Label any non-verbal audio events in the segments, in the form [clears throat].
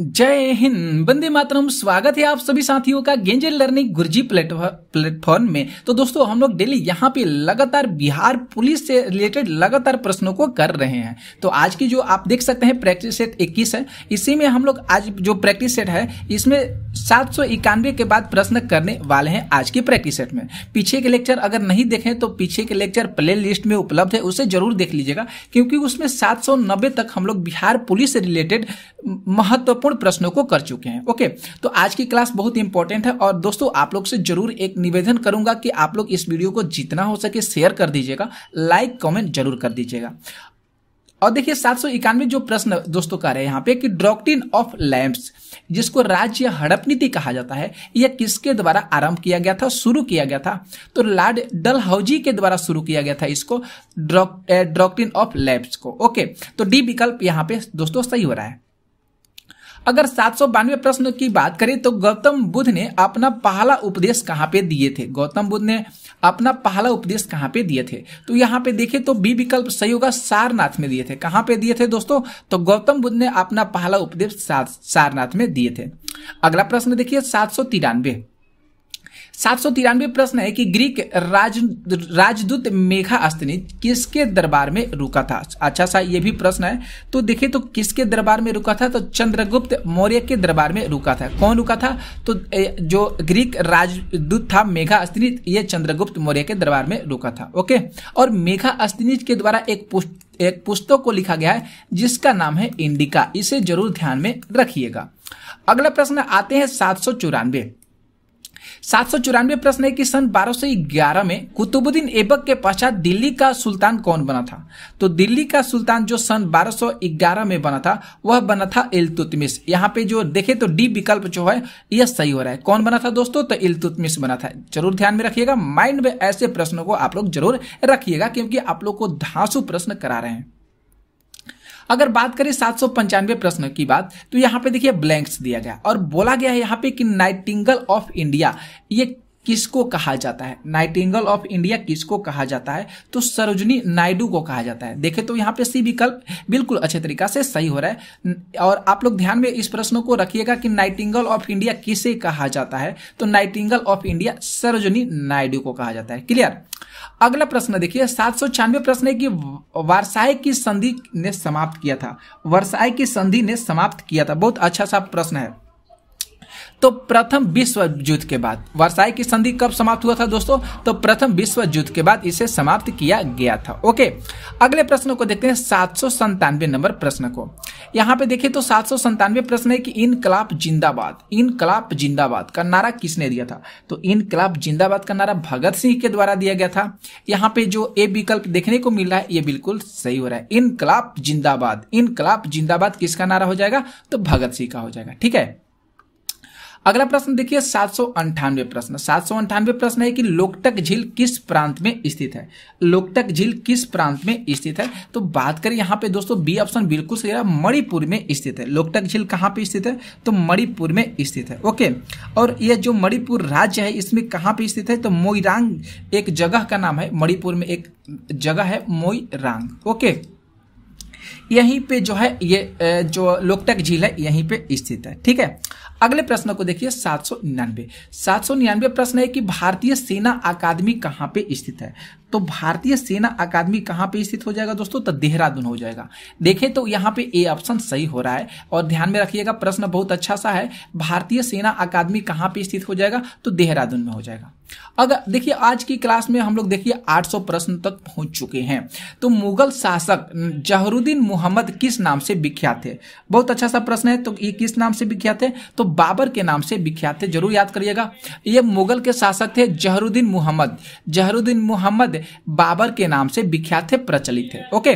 जय हिंद बंदे मातरम स्वागत है आप सभी साथियों का गेंजर लर्निंग गुरजी प्लेटफॉर्म में तो दोस्तों हम लोग डेली यहाँ पे लगातार बिहार पुलिस से रिलेटेड लगातार प्रश्नों को कर रहे हैं तो आज की जो आप देख सकते हैं प्रैक्टिस सेट 21 है इसी में हम लोग आज जो प्रैक्टिस सेट है इसमें सात के बाद प्रश्न करने वाले हैं आज की प्रैक्टिस सेट में पीछे के लेक्चर अगर नहीं देखें तो पीछे के लेक्चर प्ले लिस्ट में उपलब्ध है उसे जरूर देख लीजिएगा क्योंकि उसमें सात तक हम लोग बिहार पुलिस से रिलेटेड महत्वपूर्ण प्रश्नों को कर चुके हैं ओके तो आज की क्लास बहुत इंपॉर्टेंट है और दोस्तों आप लोग से जरूर एक निवेदन करूंगा कि आप लोग इस वीडियो को जितना हो सके शेयर कर दीजिएगा लाइक कमेंट जरूर कर दीजिएगा और देखिए सात सौ इक्यानवे जो प्रश्न दोस्तों का रहे हैं यहाँ पे कि ड्रॉक्टिन ऑफ लैम्प्स जिसको राज्य हड़प नीति कहा जाता है यह किसके द्वारा आरंभ किया गया था शुरू किया गया था तो लॉर्ड डलहाउजी के द्वारा शुरू किया गया था इसको ड्रॉक्टिन ऑफ लैम्प्स को ओके तो डी विकल्प यहाँ पे दोस्तों सही हो रहा है अगर सात प्रश्न की बात करें तो गौतम बुद्ध ने अपना पहला उपदेश कहाँ पे दिए थे गौतम बुद्ध ने अपना पहला उपदेश कहाँ पे दिए थे तो यहाँ पे देखें तो बी विकल्प सही होगा सारनाथ में दिए थे कहाँ पे दिए थे दोस्तों तो गौतम बुद्ध ने अपना पहला उपदेश सारनाथ में दिए थे अगला प्रश्न देखिए सात सौ तिरानवे सात सौ तिरानवे प्रश्न है कि ग्रीक राज राजदूत मेघा अस्तनी किसके दरबार में रुका था अच्छा सा ये भी प्रश्न है तो देखिए तो किसके दरबार में रुका था तो चंद्रगुप्त मौर्य के दरबार में रुका था कौन रुका था तो जो ग्रीक राजदूत था मेघा अस्तनी ये चंद्रगुप्त मौर्य के दरबार में रुका था ओके और मेघा अस्तनी के द्वारा एक पुस्त एक पुस्तक को लिखा गया है जिसका नाम है इंडिका इसे जरूर ध्यान में रखिएगा अगला प्रश्न आते हैं सात सौ चौरानवे सात सौ चौरानवे प्रश्न है कि सन 1211 में कुतुबुद्दीन ऐबक के पश्चात दिल्ली का सुल्तान कौन बना था तो दिल्ली का सुल्तान जो सन 1211 में बना था वह बना था इलतुतमिस यहाँ पे जो देखे तो डी विकल्प जो है यह सही हो रहा है कौन बना था दोस्तों तो इलतुतमिस बना था जरूर ध्यान में रखिएगा माइंड में ऐसे प्रश्नों को आप लोग जरूर रखिएगा क्योंकि आप लोग को धांसू प्रश्न करा रहे हैं अगर बात करें सात प्रश्न की बात तो यहाँ पे देखिए ब्लैंक्स दिया गया और बोला गया है यहाँ पे कि नाइटिंगल ऑफ इंडिया ये किसको कहा जाता है नाइटिंगल ऑफ इंडिया किसको कहा जाता है तो सरोजनी नायडू को कहा जाता है देखे तो यहाँ पे सी विकल्प बिल्कुल अच्छे तरीका से सही हो रहा है और आप लोग ध्यान में इस प्रश्न को रखिएगा कि नाइटिंगल ऑफ इंडिया किसे कहा जाता है तो nightingale of India Sarojini Naidu को कहा जाता है क्लियर अगला प्रश्न देखिए सात सौ छियानवे प्रश्न है कि वार्षाय की संधि ने समाप्त किया था वर्षाए की संधि ने समाप्त किया था बहुत अच्छा सा प्रश्न है तो प्रथम विश्व युद्ध के बाद वर्षाई की संधि कब समाप्त हुआ था दोस्तों तो प्रथम विश्व युद्ध के बाद इसे समाप्त किया गया था ओके अगले प्रश्न को देखते हैं सात नंबर प्रश्न को यहाँ पे देखिए तो सात प्रश्न है कि इनकलाब जिंदाबाद इनकलाब जिंदाबाद का नारा किसने दिया था तो इनकलाब जिंदाबाद का नारा भगत सिंह के द्वारा दिया गया था यहाँ पे जो ए विकल्प देखने को मिल रहा है ये बिल्कुल सही हो रहा है इनकलाब जिंदाबाद इनकलाब जिंदाबाद किसका नारा हो जाएगा तो भगत सिंह का हो जाएगा ठीक है अगला प्रश्न देखिए सात सौ अंठानवे प्रश्न सात सौ अंठानवे प्रश्न है कि लोकटक झील किस प्रांत में स्थित है लोकटक झील किस प्रांत में स्थित है तो बात करें यहाँ पे दोस्तों बी ऑप्शन बिल्कुल सही मणिपुर में स्थित है लोकटक झील कहाँ पे स्थित है तो मणिपुर में स्थित है ओके और यह जो मणिपुर राज्य है इसमें कहाँ पे स्थित है तो मोईरांग एक जगह का नाम है मणिपुर में एक जगह है मोईरांग ओके यहीं पे जो है ये जो लोकटक झील है यहीं पे स्थित है ठीक है अगले प्रश्न को देखिए सात सौ निन्यानवे सात सौ निन्यानवे प्रश्न है कि भारतीय सेना अकादमी कहाँ पे स्थित है तो भारतीय सेना अकादमी कहाँ पे स्थित हो जाएगा दोस्तों तो देहरादून हो जाएगा देखें तो यहाँ पे ए ऑप्शन सही हो रहा है और ध्यान में रखिएगा प्रश्न बहुत अच्छा सा है भारतीय सेना अकादमी कहाँ पे स्थित हो जाएगा तो देहरादून में हो जाएगा अगर देखिए आज की क्लास में हम लोग देखिए 800 प्रश्न तक पहुंच चुके हैं तो मुगल शासक जहरुद्दीन मोहम्मद किस नाम से विख्यात थे बहुत अच्छा सा प्रश्न है तो ये किस नाम से विख्यात थे तो बाबर के नाम से विख्यात थे जरूर याद करिएगा ये मुगल के शासक थे जहरुद्दीन मोहम्मद जहरुद्दीन मोहम्मद बाबर के नाम से विख्यात थे प्रचलित है ओके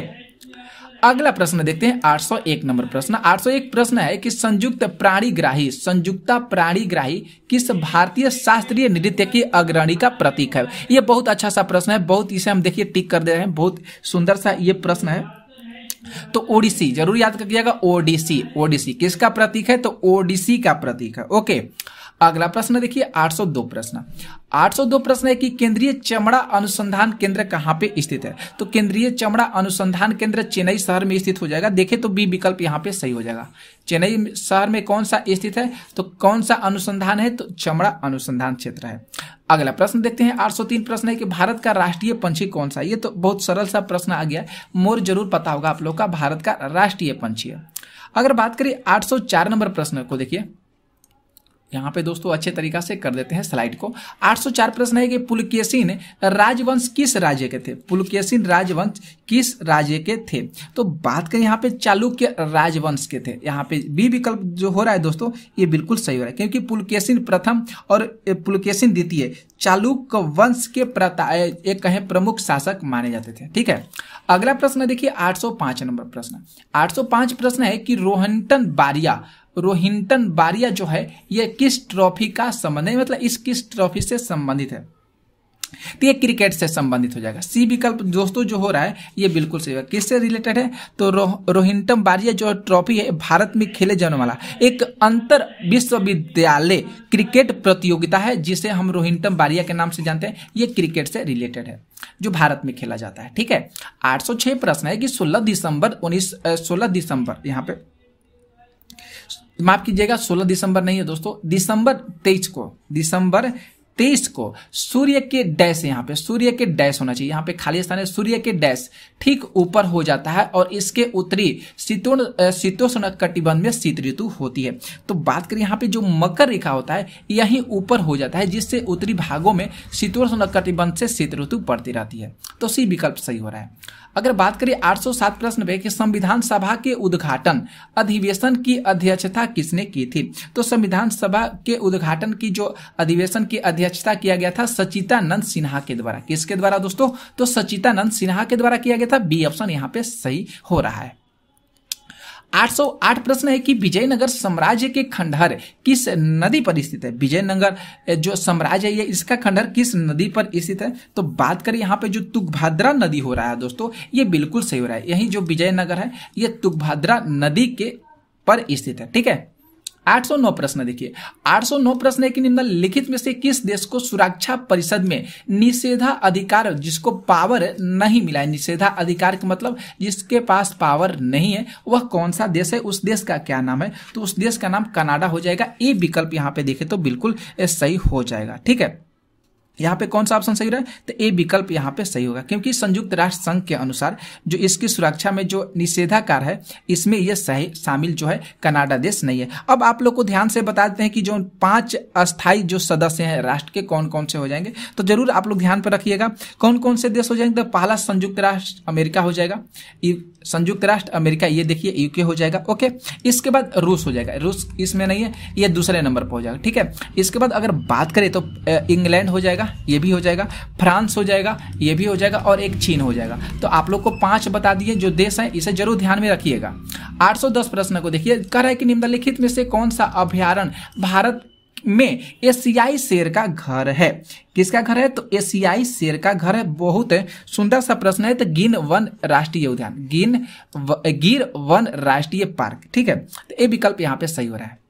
अगला प्रश्न देखते हैं 801 नंबर प्रश्न 801 प्रश्न है कि संयुक्त प्राणी प्राणीग्राही संयुक्ता ग्राही किस भारतीय शास्त्रीय नृत्य की अग्रणी का प्रतीक है ये बहुत अच्छा सा प्रश्न है बहुत इसे हम देखिए टिक कर दे रहे हैं बहुत सुंदर सा ये प्रश्न है तो ओडिसी जरूर याद करिएगा ओडिसी ओडिसी किसका प्रतीक है तो ओडिसी का प्रतीक है ओके okay. अगला प्रश्न देखिए 802 प्रश्न 802 प्रश्न है कि केंद्रीय चमड़ा अनुसंधान केंद्र कहाँ पे स्थित है तो केंद्रीय चमड़ा अनुसंधान केंद्र चेन्नई शहर में स्थित हो जाएगा देखे तो बी विकल्प यहाँ पे सही हो जाएगा चेन्नई शहर में कौन सा स्थित है तो कौन सा अनुसंधान है तो चमड़ा अनुसंधान क्षेत्र है अगला प्रश्न देखते हैं 803 प्रश्न है कि भारत का राष्ट्रीय पंछी कौन सा ये तो बहुत सरल सा प्रश्न आ गया मोर जरूर पता होगा आप लोग का भारत का राष्ट्रीय पंछी अगर बात करें 804 नंबर प्रश्न को देखिए यहाँ पे दोस्तों अच्छे तरीका से कर देते हैं स्लाइड को 804 प्रश्न है कि पुलकेसिन राजवंश किस राज्य के थे पुलकेसिन राजवंश किस राज्य के थे तो बात करें यहाँ पे चालुक्य राजवंश के थे यहाँ पे बी विकल्प जो हो रहा है दोस्तों ये बिल्कुल सही हो रहा है क्योंकि पुलकेसिन प्रथम और पुलकेसिन द्वितीय चालुक्य वंश के प्रता एक कहें प्रमुख शासक माने जाते थे ठीक है अगला प्रश्न देखिए आठ नंबर प्रश्न आठ प्रश्न है कि रोहनटन बारिया रोहिंटन बारिया जो है यह किस ट्रॉफी का संबंध है मतलब इस किस ट्रॉफी से संबंधित है तो ये क्रिकेट से संबंधित हो जाएगा सी विकल्प दोस्तों जो हो रहा है ये बिल्कुल सही है किससे रिलेटेड है तो रो, रोहिंटम बारिया जो ट्रॉफी है भारत में खेले जाने वाला एक अंतर विश्वविद्यालय क्रिकेट प्रतियोगिता है जिसे हम रोहिंटम बारिया के नाम से जानते हैं ये क्रिकेट से रिलेटेड है जो भारत में खेला जाता है ठीक है आठ प्रश्न है कि सोलह दिसंबर उन्नीस सोलह दिसंबर यहाँ पे माफ कीजिएगा 16 दिसंबर नहीं है दोस्तों दिसंबर तेईस को दिसंबर तेईस को सूर्य के डैश यहाँ पे सूर्य के डैश होना चाहिए यहाँ पे खाली स्थान है सूर्य के डैश ठीक ऊपर हो जाता है और इसके उत्तरी शीतोषण कटिबंध में शीत ऋतु होती है तो बात करें यहाँ पे जो मकर रेखा होता है यही ऊपर हो जाता है जिससे उत्तरी भागों में शीतोषण कटिबंध से शीत ऋतु पड़ती रहती है तो सी विकल्प सही हो रहा है अगर बात करें 807 प्रश्न पे कि संविधान सभा के उद्घाटन अधिवेशन की अध्यक्षता किसने की थी तो संविधान सभा के उद्घाटन की जो अधिवेशन की अध्यक्षता किया गया था सचितानंद सिन्हा के द्वारा किसके द्वारा दोस्तों तो सचितानंद सिन्हा के द्वारा किया गया था बी ऑप्शन यहाँ पे सही हो रहा है 808 प्रश्न है कि विजयनगर साम्राज्य के खंडहर किस नदी पर स्थित है विजयनगर जो साम्राज्य है इसका खंडहर किस नदी पर स्थित है तो बात करें यहाँ पे जो तुगभाद्रा नदी हो रहा है दोस्तों ये बिल्कुल सही हो रहा है यही जो विजयनगर है ये तुगभाद्रा नदी के पर स्थित है ठीक है 809 प्रश्न देखिए 809 प्रश्न है कि निम्नलिखित में से किस देश को सुरक्षा परिषद में निषेधा अधिकार जिसको पावर नहीं मिला है निषेधा अधिकार का मतलब जिसके पास पावर नहीं है वह कौन सा देश है उस देश का क्या नाम है तो उस देश का नाम कनाडा हो जाएगा ये विकल्प यहाँ पे देखे तो बिल्कुल सही हो जाएगा ठीक है यहाँ पे कौन सा ऑप्शन सही है तो ए विकल्प यहाँ पे सही होगा क्योंकि संयुक्त राष्ट्र संघ के अनुसार जो इसकी सुरक्षा में जो निषेधाकार है इसमें यह सही शामिल जो है कनाडा देश नहीं है अब आप लोग को ध्यान से बता देते हैं कि जो पांच अस्थायी जो सदस्य हैं राष्ट्र के कौन कौन से हो जाएंगे तो जरूर आप लोग ध्यान पर रखिएगा कौन कौन से देश हो जाएंगे तो पहला संयुक्त राष्ट्र अमेरिका हो जाएगा संयुक्त राष्ट्र अमेरिका ये देखिए यूके हो जाएगा ओके इसके बाद रूस हो जाएगा रूस इसमें नहीं है यह दूसरे नंबर पर हो जाएगा ठीक है इसके बाद अगर बात करें तो इंग्लैंड हो जाएगा जाएगा ये भी हो जाएगा फ्रांस हो जाएगा ये भी हो जाएगा और एक चीन हो जाएगा तो आप लोग को पांच बता दिए जो देश है इसे जरूर ध्यान में रखिएगा 810 प्रश्न को देखिए कह रहा है कि निम्नलिखित में से कौन सा अभ्यारण भारत में एशियाई शेर का घर है किसका घर है तो एशियाई शेर का घर है बहुत सुंदर सा प्रश्न है तो गिन वन राष्ट्रीय उद्यान गिन गिर वन राष्ट्रीय पार्क ठीक है तो ये विकल्प यहाँ पे सही हो रहा है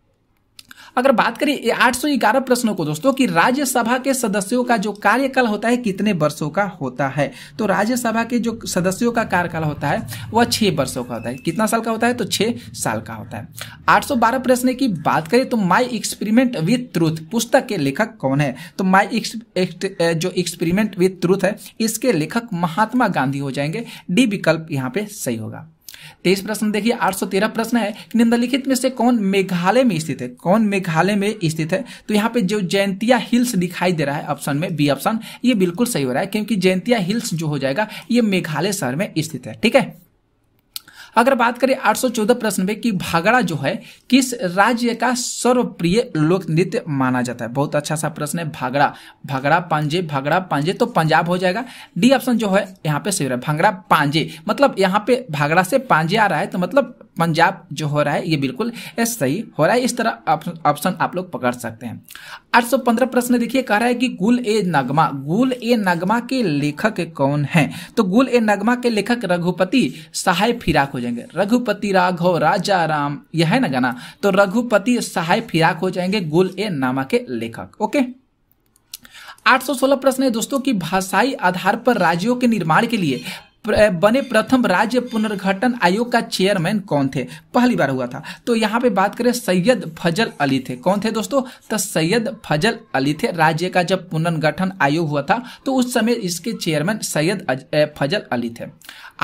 अगर बात करें आठ सौ ग्यारह प्रश्नों को दोस्तों कि राज्यसभा के सदस्यों का जो कार्यकाल होता है कितने वर्षों का होता है तो राज्यसभा के जो सदस्यों का कार्यकाल होता है वह छह वर्षों का होता है कितना साल का होता है तो छह साल का होता है आठ प्रश्न की बात करें तो माई एक्सपेरिमेंट विथ ट्रूथ पुस्तक के लेखक कौन है तो माई जो एक्सपेरिमेंट विथ ट्रूथ है इसके लेखक महात्मा गांधी हो जाएंगे डी विकल्प यहाँ पे सही होगा तेईस प्रश्न देखिए आठ सौ तेरह प्रश्न है निम्नलिखित में से कौन मेघालय में स्थित है कौन मेघालय में स्थित है तो यहाँ पे जो जयंतिया हिल्स दिखाई दे रहा है ऑप्शन में बी ऑप्शन ये बिल्कुल सही हो रहा है क्योंकि जयंतिया हिल्स जो हो जाएगा ये मेघालय शहर में स्थित है ठीक है अगर बात करें 814 प्रश्न में कि भागड़ा जो है किस राज्य का सर्वप्रिय लोक नृत्य माना जाता है बहुत अच्छा सा प्रश्न है भागड़ा भागड़ा पांजे भागड़ा पांजे तो पंजाब हो जाएगा डी ऑप्शन जो है यहाँ पे सही भागड़ा पांजे मतलब यहाँ पे भागड़ा से पांजे आ रहा है तो मतलब पंजाब जो हो रहा है ये बिल्कुल सही हो रहा है इस तरह ऑप्शन आप, लोग पकड़ सकते हैं 815 प्रश्न देखिए कह रहा है कि गुल ए नगमा गुल ए नगमा के लेखक कौन है तो गुल ए नगमा के लेखक रघुपति सहाय फिराक हो जाएंगे रघुपति राघव राजा राम यह है ना गाना तो रघुपति सहाय फिराक हो जाएंगे गुल ए नामा के लेखक ओके 816 प्रश्न है दोस्तों की भाषाई आधार पर राज्यों के निर्माण के लिए बने प्रथम राज्य पुनर्गठन आयोग का चेयरमैन कौन थे पहली बार हुआ था तो यहाँ पे बात करें सैयद फजल अली थे कौन थे दोस्तों तो सैयद फजल अली थे राज्य का जब पुनर्गठन आयोग हुआ था तो उस समय इसके चेयरमैन सैयद फजल अली थे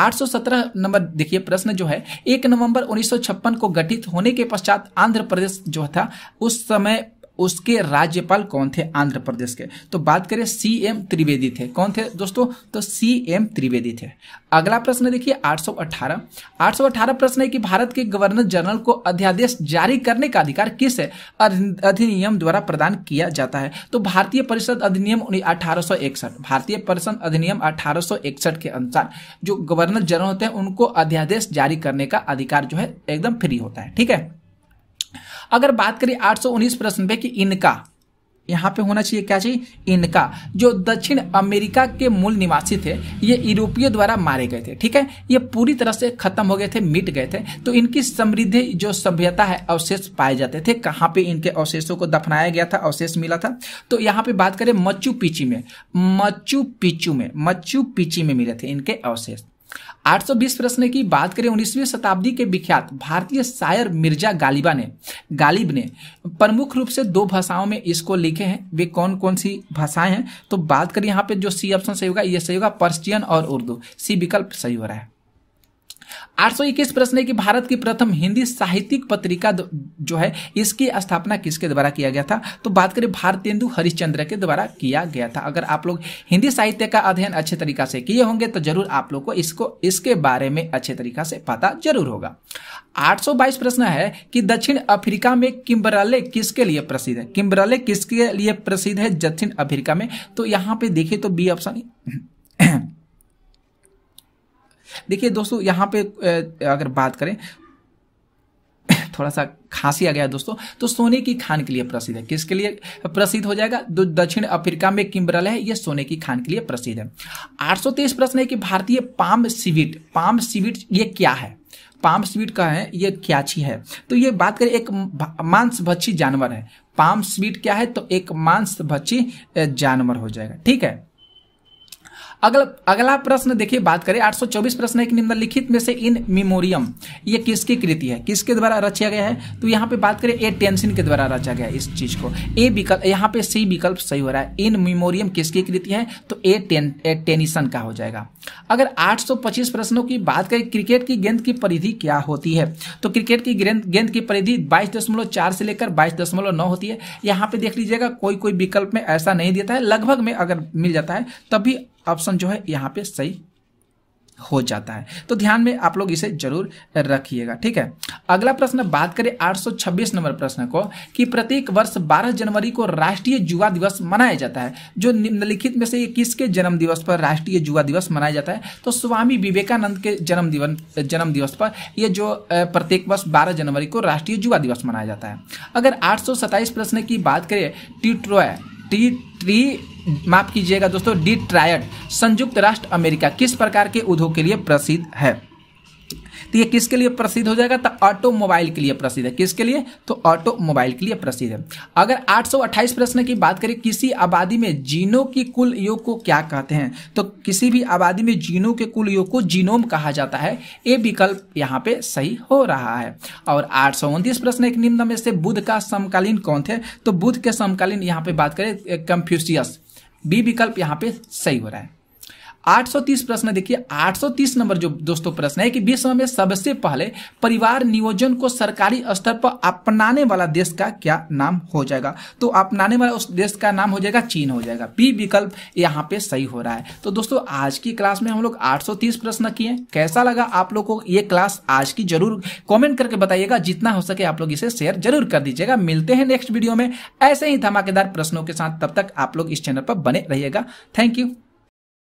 817 नंबर देखिए प्रश्न जो है एक नवंबर 1956 को गठित होने के पश्चात आंध्र प्रदेश जो था उस समय उसके राज्यपाल कौन थे आंध्र प्रदेश के तो बात करें सी एम त्रिवेदी थे कौन थे दोस्तों तो सी एम त्रिवेदी थे अगला प्रश्न देखिए 818 818 प्रश्न है कि भारत के गवर्नर जनरल को अध्यादेश जारी करने का अधिकार किस अधिनियम द्वारा प्रदान किया जाता है तो भारतीय परिषद अधिनियम अठारह भारतीय परिषद अधिनियम अठारह के अनुसार जो गवर्नर जनरल होते हैं उनको अध्यादेश जारी करने का अधिकार जो है एकदम फ्री होता है ठीक है अगर बात करें आठ प्रश्न पे कि इनका यहाँ पे होना चाहिए क्या चाहिए इनका जो दक्षिण अमेरिका के मूल निवासी थे ये यूरोपीय द्वारा मारे गए थे ठीक है ये पूरी तरह से खत्म हो गए थे मिट गए थे तो इनकी समृद्धि जो सभ्यता है अवशेष पाए जाते थे कहाँ पे इनके अवशेषों को दफनाया गया था अवशेष मिला था तो यहाँ पे बात करें मच्चू पिची में मच्चू पिचू में मच्चू पिची में मिले थे इनके अवशेष 820 प्रश्न की बात करें 19वीं शताब्दी के विख्यात भारतीय शायर मिर्जा गालिबा ने गालिब ने प्रमुख रूप से दो भाषाओं में इसको लिखे हैं वे कौन कौन सी भाषाएं हैं तो बात करें यहाँ पे जो सी ऑप्शन सही होगा ये सही होगा पर्सियन और उर्दू सी विकल्प सही हो रहा है आठ प्रश्न है कि भारत की प्रथम हिंदी साहित्यिक पत्रिका जो है इसकी स्थापना किसके द्वारा किया गया था तो बात करें भारतेंदु हरिश्चंद्र के द्वारा किया गया था अगर आप लोग हिंदी साहित्य का अध्ययन अच्छे तरीका से किए होंगे तो जरूर आप लोग को इसको इसके बारे में अच्छे तरीका से पता जरूर होगा 822 प्रश्न है कि दक्षिण अफ्रीका में किम्बराले किसके लिए प्रसिद्ध है किम्बराले किसके लिए प्रसिद्ध है दक्षिण अफ्रीका में तो यहाँ पे देखिए तो बी ऑप्शन [clears throat] देखिए दोस्तों यहाँ पे अगर बात करें [coughs] थोड़ा सा खांसी आ गया दोस्तों तो सोने की खान के लिए प्रसिद्ध है किसके लिए प्रसिद्ध हो जाएगा जो दक्षिण अफ्रीका में किम्बरल है यह सोने की खान के लिए प्रसिद्ध है तेईस प्रश्न है कि भारतीय पाम सीविट पाम सीविट ये क्या है पाम स्वीट का है ये ची है तो ये बात करें एक मांसभक्षी जानवर है पाम स्वीट क्या है तो एक मांसभक्षी जानवर हो जाएगा ठीक है अगला अगला प्रश्न देखिए बात करें 824 प्रश्न एक निम्नलिखित में से इन मेमोरियम ये किसकी कृति है किसके द्वारा रचा गया है तो यहाँ पे बात करें ए टेंशन के द्वारा रचा गया इस चीज को ए विकल्प यहाँ पे सी विकल्प सही हो रहा है इन मेमोरियम किसकी कृति है तो ए टेन ए टेनिसन का हो जाएगा अगर 825 प्रश्नों की बात करें क्रिकेट की गेंद की परिधि क्या होती है तो क्रिकेट की गेंद गेंद की परिधि बाईस से लेकर बाईस होती है यहाँ पे देख लीजिएगा कोई कोई विकल्प में ऐसा नहीं देता है लगभग में अगर मिल जाता है तभी ऑप्शन जो है यहाँ पे सही हो जाता है तो ध्यान में आप लोग इसे जरूर रखिएगा ठीक है अगला प्रश्न बात करें 826 नंबर प्रश्न को कि प्रत्येक वर्ष 12 जनवरी को राष्ट्रीय युवा दिवस मनाया जाता है जो निम्नलिखित में से ये किसके जन्म दिवस पर राष्ट्रीय युवा दिवस मनाया जाता है तो स्वामी विवेकानंद के जन्म दिवस जन्म दिवस पर यह जो प्रत्येक वर्ष बारह जनवरी को राष्ट्रीय युवा दिवस मनाया जाता है अगर आठ प्रश्न की बात करें टी ट्रोय टी ट्री माफ कीजिएगा दोस्तों डी ट्रायड संयुक्त राष्ट्र अमेरिका किस प्रकार के उद्योग के लिए प्रसिद्ध है तो ये किसके लिए प्रसिद्ध हो जाएगा तो ऑटोमोबाइल के लिए प्रसिद्ध है किसके लिए तो ऑटोमोबाइल के लिए प्रसिद्ध है अगर 828 प्रश्न की बात करें किसी आबादी में जीनों की कुल योग को क्या कहते हैं तो किसी भी आबादी में जीनों के कुल योग को जीनोम कहा जाता है ये विकल्प यहाँ पे सही हो रहा है और आठ प्रश्न एक निम्न में से बुद्ध का समकालीन कौन थे तो बुद्ध के समकालीन यहाँ पे बात करें कंफ्यूशियस बी विकल्प यहाँ पे सही हो रहा है 830 प्रश्न देखिए 830 नंबर जो दोस्तों प्रश्न है कि विश्व में सबसे पहले परिवार नियोजन को सरकारी स्तर पर अपनाने वाला देश का क्या नाम हो जाएगा तो अपनाने वाला उस देश का नाम हो जाएगा चीन हो जाएगा बी विकल्प यहाँ पे सही हो रहा है तो दोस्तों आज की क्लास में हम लोग आठ प्रश्न किए कैसा लगा आप लोग को ये क्लास आज की जरूर कॉमेंट करके बताइएगा जितना हो सके आप लोग इसे शेयर जरूर कर दीजिएगा मिलते हैं नेक्स्ट वीडियो में ऐसे ही धमाकेदार प्रश्नों के साथ तब तक आप लोग इस चैनल पर बने रहिएगा थैंक यू